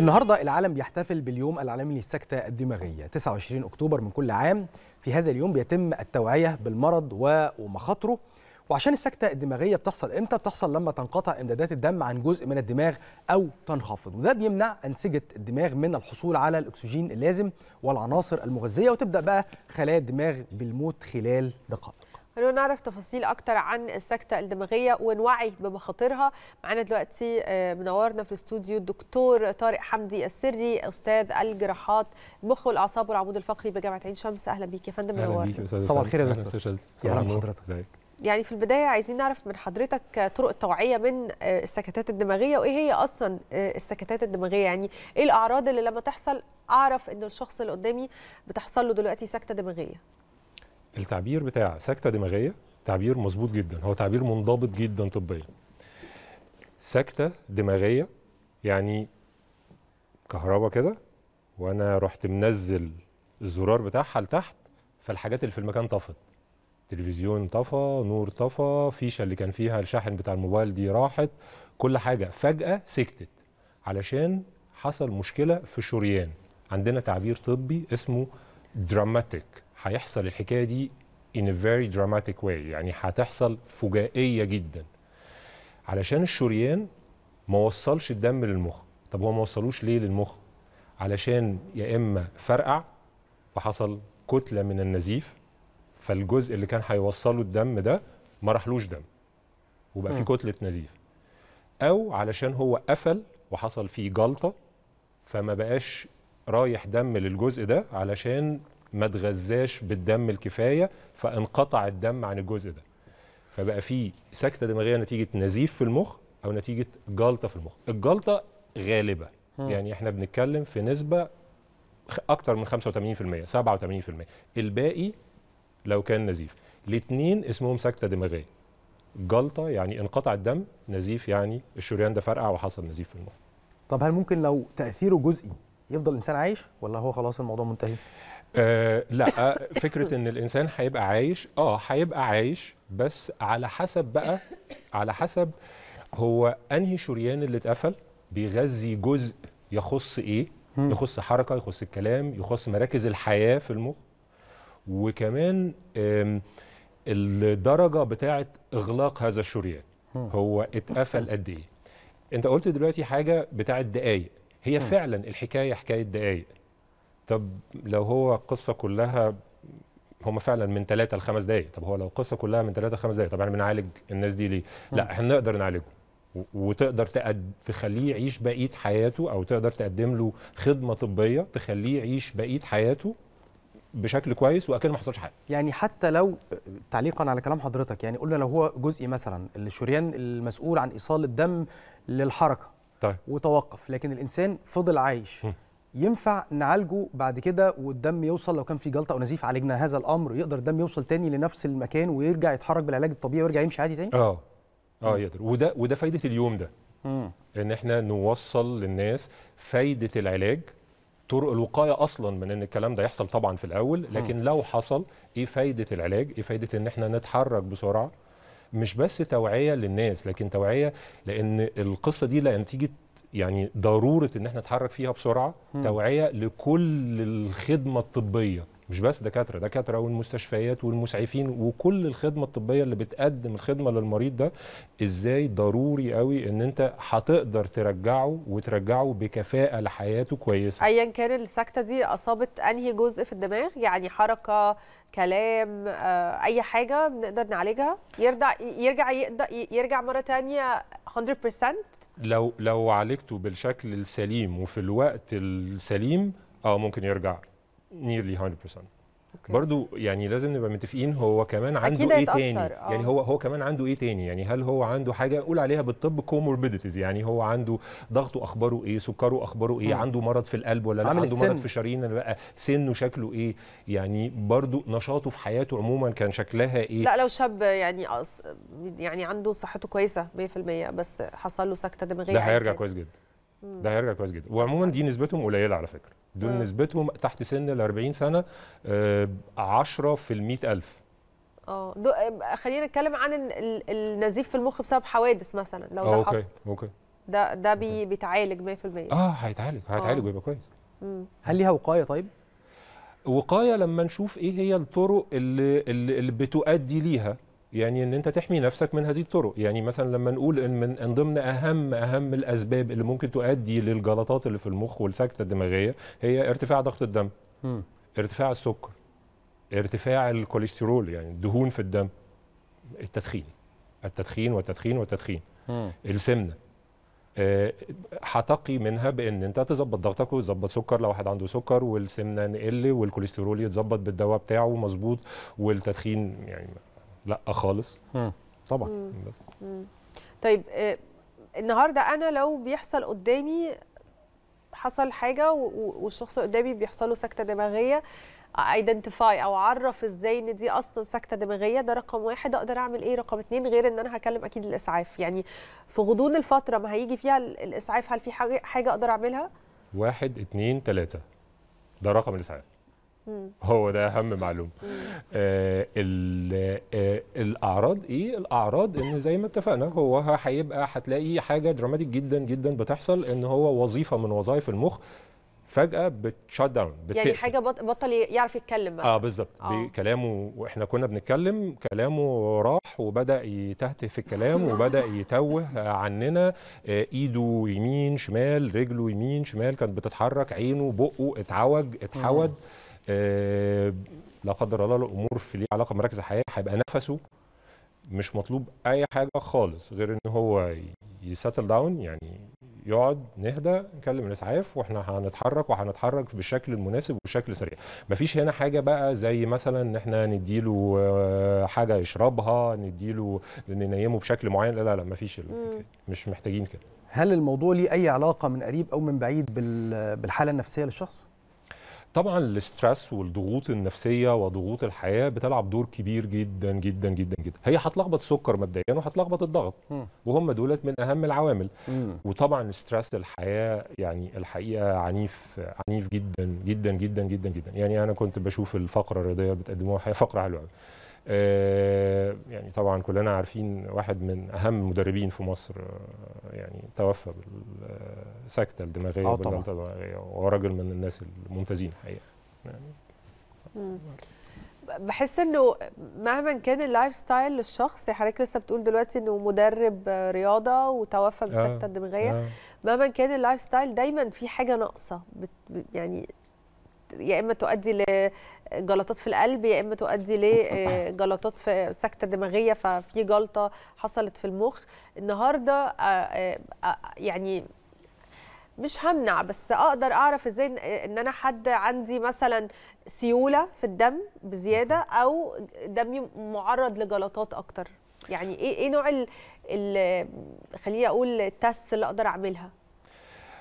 النهارده العالم بيحتفل باليوم العالمي للسكتة الدماغية 29 أكتوبر من كل عام في هذا اليوم بيتم التوعية بالمرض ومخاطره وعشان السكتة الدماغية بتحصل امتى؟ بتحصل لما تنقطع امدادات الدم عن جزء من الدماغ أو تنخفض وده بيمنع أنسجة الدماغ من الحصول على الأكسجين اللازم والعناصر المغذية وتبدأ بقى خلايا الدماغ بالموت خلال دقائق خلونا نعرف تفاصيل اكتر عن السكته الدماغيه ونوعي بمخاطرها معانا دلوقتي آه، منورنا في الاستوديو الدكتور طارق حمدي السري استاذ الجراحات مخ والاعصاب والعمود الفقري بجامعه عين شمس اهلا بيك يا فندم منورنا صباح الخير يا دكتور اهلا حضرتك ازيك يعني في البدايه عايزين نعرف من حضرتك آه، طرق التوعيه من آه، السكتات الدماغيه وايه هي اصلا السكتات الدماغيه يعني ايه الاعراض اللي لما تحصل اعرف ان الشخص اللي قدامي بتحصل له دلوقتي سكته دماغيه التعبير بتاع سكته دماغيه تعبير مظبوط جدا هو تعبير منضبط جدا طبيا سكته دماغيه يعني كهربا كده وانا رحت منزل الزرار بتاعها لتحت فالحاجات اللي في المكان طفت تلفزيون طفى نور طفى فيشه اللي كان فيها الشاحن بتاع الموبايل دي راحت كل حاجه فجاه سكتت علشان حصل مشكله في الشريان عندنا تعبير طبي اسمه دراماتيك هيحصل الحكايه دي in a very dramatic way يعني هتحصل فجائيه جدا علشان الشريان ما وصلش الدم للمخ طب هو ما وصلوش ليه للمخ علشان يا اما فرقع فحصل كتله من النزيف فالجزء اللي كان هيوصله الدم ده ما راحلوش دم وبقى في كتله نزيف او علشان هو قفل وحصل فيه جلطه فما بقاش رايح دم للجزء ده علشان ما اتغذاش بالدم الكفايه فانقطع الدم عن الجزء ده فبقى في سكته دماغيه نتيجه نزيف في المخ او نتيجه جلطه في المخ الجلطه غالبه يعني احنا بنتكلم في نسبه اكتر من 85% 87% الباقي لو كان نزيف الاثنين اسمهم سكته دماغيه جلطه يعني انقطع الدم نزيف يعني الشريان ده فرقع وحصل نزيف في المخ طب هل ممكن لو تاثيره جزئي يفضل الانسان عايش ولا هو خلاص الموضوع منتهي آه لا آه، فكره ان الانسان هيبقى عايش اه هيبقى عايش بس على حسب بقى على حسب هو انهي شريان اللي اتقفل بيغذي جزء يخص ايه يخص حركه يخص الكلام يخص مراكز الحياه في المخ وكمان الدرجه بتاعه اغلاق هذا الشريان هو اتقفل قد ايه انت قلت دلوقتي حاجه بتاعه دقايق هي فعلا الحكايه حكايه دقايق طب لو هو القصه كلها هما فعلا من ثلاثة لخمس دقائق طب هو لو القصه كلها من ثلاثة لخمس دقائق طب احنا بنعالج الناس دي ليه؟ لا احنا نقدر نعالجه وتقدر تقد... تخليه يعيش بقيه حياته او تقدر تقدم له خدمه طبيه تخليه يعيش بقيه حياته بشكل كويس واكيد ما حصلش حاجه يعني حتى لو تعليقا على كلام حضرتك يعني قلنا لو هو جزئي مثلا الشريان المسؤول عن ايصال الدم للحركه طيب وتوقف لكن الانسان فضل عايش م. ينفع نعالجه بعد كده والدم يوصل لو كان في جلطه او نزيف عالجنا هذا الامر يقدر الدم يوصل تاني لنفس المكان ويرجع يتحرك بالعلاج الطبيعي ويرجع يمشي عادي تاني اه اه يقدر وده وده فايده اليوم ده مم. ان احنا نوصل للناس فايده العلاج طرق الوقايه اصلا من ان الكلام ده يحصل طبعا في الاول لكن مم. لو حصل ايه فايده العلاج ايه فايده ان احنا نتحرك بسرعه مش بس توعيه للناس لكن توعيه لان القصه دي لا نتيجه يعني ضروره ان احنا نتحرك فيها بسرعه م. توعيه لكل الخدمه الطبيه مش بس دكاتره دكاتره والمستشفيات والمسعفين وكل الخدمه الطبيه اللي بتقدم الخدمه للمريض ده ازاي ضروري قوي ان انت هتقدر ترجعه وترجعه بكفاءه لحياته كويسه ايا كان السكته دي اصابت انهي جزء في الدماغ يعني حركه كلام آه، اي حاجه بنقدر نعالجها يرجع يرجع يقدر يرجع مره ثانيه 100% لو لو عالجته بالشكل السليم وفي الوقت السليم اه ممكن يرجع nearly 100% أوكي. برضو يعني لازم نبقى متفقين هو كمان عنده ايه يتأثر. تاني آه. يعني هو هو كمان عنده ايه تاني يعني هل هو عنده حاجه نقول عليها بالطب كوموربيديتيز يعني هو عنده ضغطه اخباره ايه سكره اخباره ايه أوه. عنده مرض في القلب ولا لا عنده السن. مرض في شرايين ولا لا سنه شكله ايه يعني برضو نشاطه في حياته عموما كان شكلها ايه لا لو شاب يعني يعني عنده صحته كويسه 100% بس حصل له سكته دماغيه ده هيرجع كويس جدا ده هيرجع كويس جدا وعموما دي نسبتهم قليله على فكره دول مم. نسبتهم تحت سن ال 40 سنه 10 آه، في ال 100000 اه،, اه خلينا نتكلم عن النزيف في المخ بسبب حوادث مثلا لو ده آه، أوكي. حصل اوكي ده ده بي بيتعالج 100% اه هيتعالج هيتعالج ويبقى كويس هل ليها وقايه طيب؟ وقايه لما نشوف ايه هي الطرق اللي اللي بتؤدي ليها يعني ان انت تحمي نفسك من هذه الطرق يعني مثلا لما نقول ان من ان ضمن اهم اهم الاسباب اللي ممكن تؤدي للجلطات اللي في المخ والسكته الدماغيه هي ارتفاع ضغط الدم م. ارتفاع السكر ارتفاع الكوليسترول يعني الدهون في الدم التدخين التدخين والتدخين والتدخين م. السمنه آه، هتقي منها بان انت تظبط ضغطك وتظبط سكر لو حد عنده سكر والسمنه نقل والكوليسترول يتظبط بالدواء بتاعه مظبوط والتدخين يعني لا خالص مم. طبعا مم. طيب آه النهارده انا لو بيحصل قدامي حصل حاجه والشخص قدامي بيحصل له سكته دماغيه ايدنتيفاي او اعرف ازاي ان دي اصلا سكته دماغيه ده رقم واحد اقدر اعمل ايه رقم اتنين غير ان انا هكلم اكيد الاسعاف يعني في غضون الفتره ما هيجي فيها الاسعاف هل في حاجه اقدر اعملها؟ واحد اتنين تلاته ده رقم الاسعاف هو ده اهم معلومه آه آه الاعراض ايه الاعراض ان زي ما اتفقنا هو هيبقى هتلاقي حاجه دراماتيك جدا جدا بتحصل ان هو وظيفه من وظائف المخ فجاه بتشات داون يعني حاجه بطل يعرف يتكلم مثلا اه بالظبط آه. كلامه واحنا كنا بنتكلم كلامه راح وبدا يتهته في الكلام وبدا يتوه عننا آه، ايده يمين شمال رجله يمين شمال كانت بتتحرك عينه بقه اتعوج اتحود آه، لا قدر الله الامور في ليه علاقه بمراكز الحياه هيبقى نفسه مش مطلوب اي حاجه خالص غير ان هو يساتل داون يعني يقعد نهدى نكلم الاسعاف واحنا هنتحرك وهنتحرك بالشكل المناسب وبشكل سريع مفيش هنا حاجه بقى زي مثلا ان احنا نديله آه، حاجه يشربها نديله ننيمه بشكل معين لا لا لا مفيش مش محتاجين كده هل الموضوع ليه اي علاقه من قريب او من بعيد بالحاله النفسيه للشخص طبعا الاسترس والضغوط النفسيه وضغوط الحياه بتلعب دور كبير جدا جدا جدا جدا هي هتلخبط سكر مبدئيا وهتلخبط الضغط وهم دولت من اهم العوامل وطبعا استرس الحياه يعني الحقيقه عنيف عنيف جدا جدا جدا جدا جدا يعني انا كنت بشوف الفقره الرياضيه بتقدموها فقره حلوه قوي آه، يعني طبعا كلنا عارفين واحد من اهم المدربين في مصر آه، يعني توفى بالسكته الدماغيه آه، بالجلطه طبعا الدماغيه وهو راجل من الناس الممتازين حقيقه يعني بحس انه مهما كان اللايف ستايل للشخص يعني حضرتك لسه بتقول دلوقتي انه مدرب رياضه وتوفى بالسكته آه الدماغيه آه. مهما كان اللايف ستايل دايما في حاجه ناقصه يعني يا اما تؤدي جلطات في القلب يا اما تؤدي لجلطات آه، في سكته دماغيه ففي جلطه حصلت في المخ النهارده آه، آه، يعني مش همنع بس اقدر اعرف ازاي ان انا حد عندي مثلا سيوله في الدم بزياده او دمي معرض لجلطات اكتر يعني ايه ايه نوع ال خليني اقول التست اللي اقدر اعملها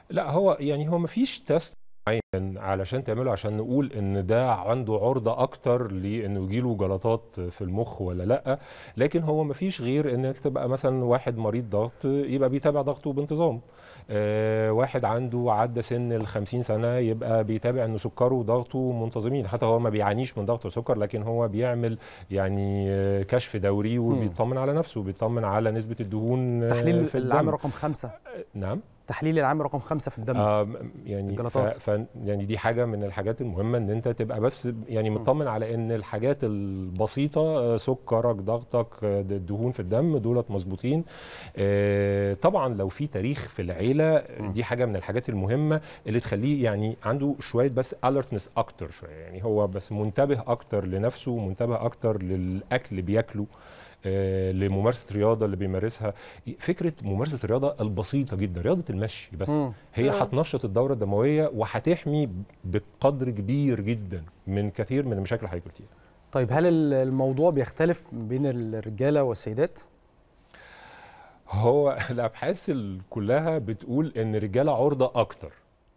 لا هو يعني هو ما فيش تيست معين علشان تعمله عشان نقول ان ده عنده عرضه اكتر لانه يجيله جلطات في المخ ولا لا لكن هو ما فيش غير انك تبقى مثلا واحد مريض ضغط يبقى بيتابع ضغطه بانتظام آه واحد عنده عدى سن ال 50 سنه يبقى بيتابع ان سكره وضغطه منتظمين حتى هو ما بيعانيش من ضغط وسكر لكن هو بيعمل يعني آه، كشف دوري وبيطمن على نفسه بيطمن على نسبه الدهون تحليل آه، العام رقم خمسة آه، نعم التحليل العام رقم خمسة في الدم آه يعني ف... ف... يعني دي حاجه من الحاجات المهمه ان انت تبقى بس يعني مطمن على ان الحاجات البسيطه آه، سكرك ضغطك آه، الدهون في الدم دولت مظبوطين آه طبعا لو في تاريخ في العيله آه، دي حاجه من الحاجات المهمه اللي تخليه يعني عنده شويه بس الرتنس اكتر شويه يعني هو بس منتبه اكتر لنفسه منتبه اكتر للاكل بياكله آه، لممارسه رياضه اللي بيمارسها فكره ممارسه الرياضه البسيطه جدا رياضه المشي بس هي هتنشط الدوره الدمويه وهتحمي بقدر كبير جدا من كثير من المشاكل اللي طيب هل الموضوع بيختلف بين الرجاله والسيدات؟ هو الابحاث كلها بتقول ان الرجاله عرضه اكتر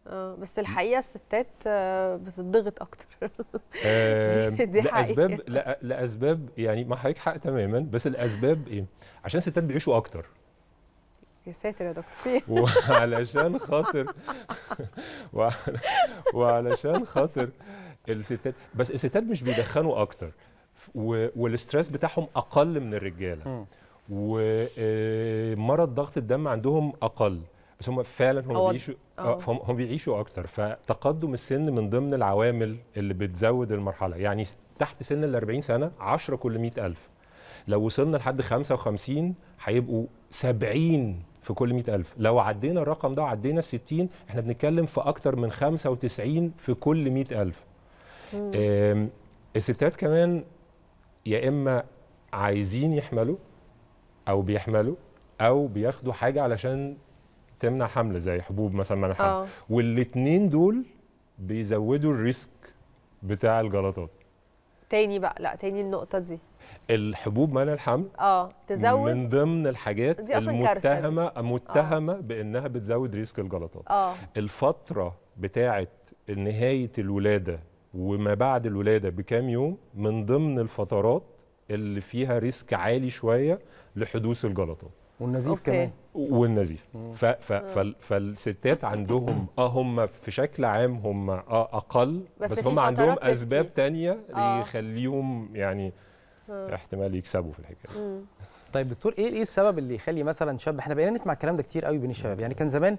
آه بس الحقيقه الستات آه بتضغط اكتر دي حقيقة. لاسباب لا لاسباب يعني ما حضرتك حق تماما بس الاسباب ايه عشان الستات بيعيشوا اكتر يا ساتر يا دكتور وعلشان خاطر وعلشان خاطر الستات بس الستات مش بيدخنوا اكتر والستريس بتاعهم اقل من الرجاله ومرض آه، ضغط الدم عندهم اقل بس هم فعلا هم بيعيشوا أوه. آه، آه. هم بيعيشوا اكتر فتقدم السن من ضمن العوامل اللي بتزود المرحله يعني تحت سن ال 40 سنه 10 كل 100000 لو وصلنا لحد 55 هيبقوا 70 في كل 100000 لو عدينا الرقم ده وعدينا ال 60 احنا بنتكلم في اكتر من 95 في كل 100000 الستات كمان يا اما عايزين يحملوا او بيحملوا او بياخدوا حاجه علشان تمنع حمل زي حبوب مثلا منع حمل آه. والاثنين دول بيزودوا الريسك بتاع الجلطات تاني بقى لا تاني النقطه دي الحبوب منع الحمل اه تزود من ضمن الحاجات دي أصلاً المتهمه كارثة. متهمه آه. بانها بتزود ريسك الجلطات آه. الفتره بتاعه نهايه الولاده وما بعد الولاده بكام يوم من ضمن الفترات اللي فيها ريسك عالي شويه لحدوث الجلطات والنزيف أوكي. كمان والنزيف ف ف آه. فالستات عندهم اه هم في شكل عام هم اه اقل بس, بس هم عندهم اسباب تانية آه. يخليهم يعني آه. احتمال يكسبوا في الحكايه طيب دكتور ايه ايه السبب اللي يخلي مثلا شاب احنا بقينا نسمع الكلام ده كتير قوي بين الشباب يعني كان زمان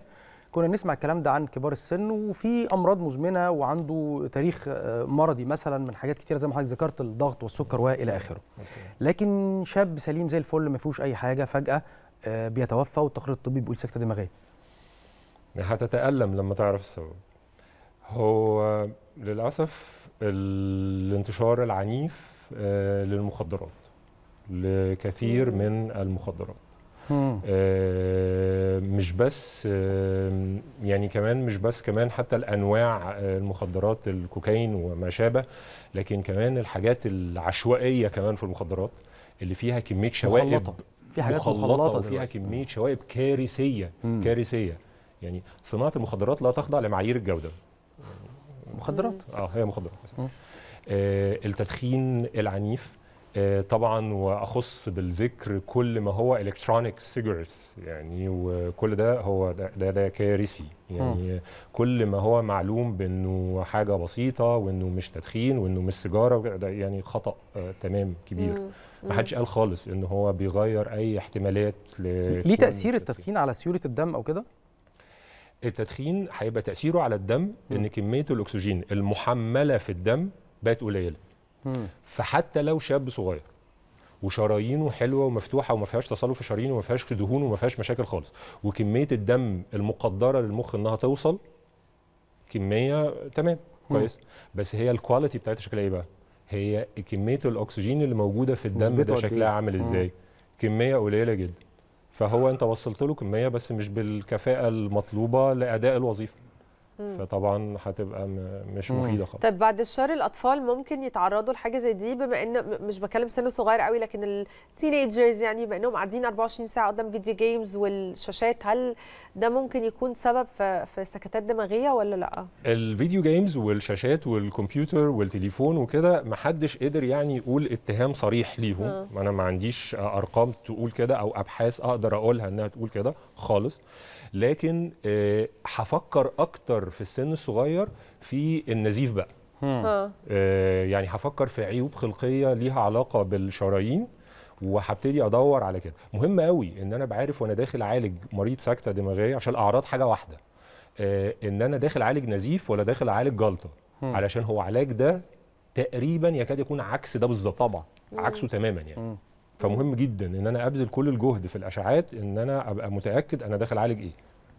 كنا نسمع الكلام ده عن كبار السن وفي امراض مزمنه وعنده تاريخ آه، مرضي مثلا من حاجات كتير زي ما حضرتك ذكرت الضغط والسكر والى اخره لكن شاب سليم زي الفل ما فيهوش اي حاجه فجاه آه، بيتوفى والتقرير الطبي بيقول سكته دماغيه هتتالم لما تعرف السبب هو للاسف الانتشار العنيف آه، للمخدرات لكثير من المخدرات آه، مش بس يعني كمان مش بس كمان حتى الانواع المخدرات الكوكايين وما شابه لكن كمان الحاجات العشوائيه كمان في المخدرات اللي فيها كميه شوائب مخلطة. في حاجات مخلطه, مخلطة وفيها كميه شوائب كارثيه مم. كارثيه يعني صناعه المخدرات لا تخضع لمعايير الجوده مخدرات اه هي مخدرات آه التدخين العنيف آه طبعا واخص بالذكر كل ما هو الكترونيك سيجرس يعني وكل ده هو ده ده, كارثي يعني مم. كل ما هو معلوم بانه حاجه بسيطه وانه مش تدخين وانه مش سيجاره ده يعني خطا آه تمام كبير مم. ما حدش قال خالص ان هو بيغير اي احتمالات ل ليه تاثير التدخين على سيوله الدم او كده التدخين هيبقى تاثيره على الدم ان كميه الاكسجين المحمله في الدم بقت قليله فحتى لو شاب صغير وشرايينه حلوه ومفتوحه وما فيهاش تصلب في شرايينه وما فيهاش دهون وما فيهاش مشاكل خالص وكميه الدم المقدره للمخ انها توصل كميه تمام كويس بس هي الكواليتي بتاعتها شكلها ايه بقى؟ هي كميه الاكسجين اللي موجوده في الدم ده شكلها إيه. عامل ازاي كميه قليله جدا فهو انت وصلت له كميه بس مش بالكفاءه المطلوبه لاداء الوظيفه فطبعا هتبقى مش مفيده خالص طب بعد الشهر الاطفال ممكن يتعرضوا لحاجه زي دي بما ان مش بكلم سن صغير قوي لكن التينيجرز يعني بما انهم قاعدين 24 ساعه قدام فيديو جيمز والشاشات هل ده ممكن يكون سبب في سكتات دماغيه ولا لا الفيديو جيمز والشاشات والكمبيوتر والتليفون وكده محدش قدر يعني يقول اتهام صريح ليهم أه. انا ما عنديش ارقام تقول كده او ابحاث اقدر اقولها انها تقول كده خالص لكن آه، هفكر اكتر في السن الصغير في النزيف بقى آه. آه، يعني هفكر في عيوب خلقيه ليها علاقه بالشرايين وهبتدي ادور على كده مهم قوي ان انا بعرف وانا داخل اعالج مريض سكته دماغيه عشان الاعراض حاجه واحده ان انا داخل اعالج نزيف ولا داخل اعالج جلطه علشان هو علاج ده تقريبا يكاد يكون عكس ده بالظبط طبعا عكسه تماما يعني فمهم جدا ان انا ابذل كل الجهد في الاشعات ان انا ابقى متاكد انا داخل عالج ايه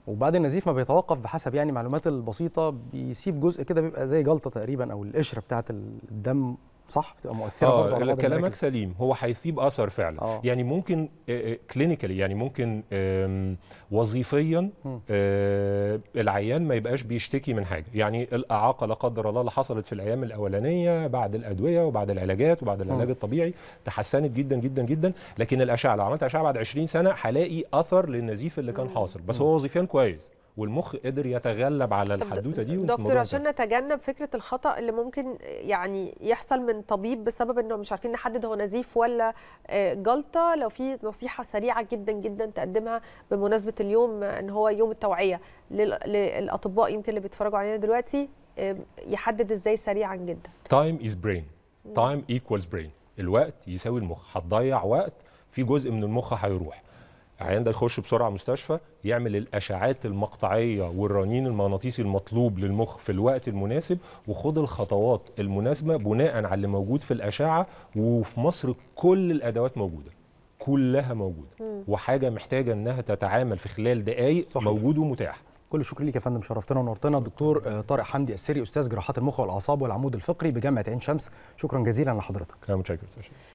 وبعد النزيف ما بيتوقف بحسب يعني معلومات البسيطه بيسيب جزء كده بيبقى زي جلطه تقريبا او القشره بتاعه الدم صح بتبقى مؤثره اه كلامك سليم هو هيسيب اثر فعلا آه. يعني ممكن كلينيكالي آه، آه، يعني ممكن وظيفيا آه، العيان ما يبقاش بيشتكي من حاجه يعني الاعاقه لا قدر الله اللي حصلت في الايام الاولانيه بعد الادويه وبعد العلاجات وبعد العلاج م. الطبيعي تحسنت جدا جدا جدا لكن الاشعه لو عملت اشعه بعد 20 سنه هلاقي اثر للنزيف اللي كان حاصل بس هو وظيفيا كويس والمخ قدر يتغلب على الحدوته دي دكتور عشان نتجنب فكره الخطا اللي ممكن يعني يحصل من طبيب بسبب انه مش عارفين نحدد هو نزيف ولا آه، جلطه لو في نصيحه سريعه جدا جدا تقدمها بمناسبه اليوم ان هو يوم التوعيه للاطباء يمكن اللي بيتفرجوا علينا دلوقتي آه، يحدد ازاي سريعا جدا تايم از برين تايم ايكوالز برين الوقت يساوي المخ هتضيع وقت في جزء من المخ هيروح العيان ده يخش بسرعه مستشفى يعمل الاشعاعات المقطعيه والرنين المغناطيسي المطلوب للمخ في الوقت المناسب وخد الخطوات المناسبه بناء على اللي موجود في الاشعه وفي مصر كل الادوات موجوده كلها موجوده وحاجه محتاجه انها تتعامل في خلال دقائق موجود ومتاح كل الشكر ليك يا فندم شرفتنا ونورتنا الدكتور آه، طارق حمدي السري استاذ جراحات المخ والاعصاب والعمود الفقري بجامعه عين شمس شكرا جزيلا لحضرتك متشكر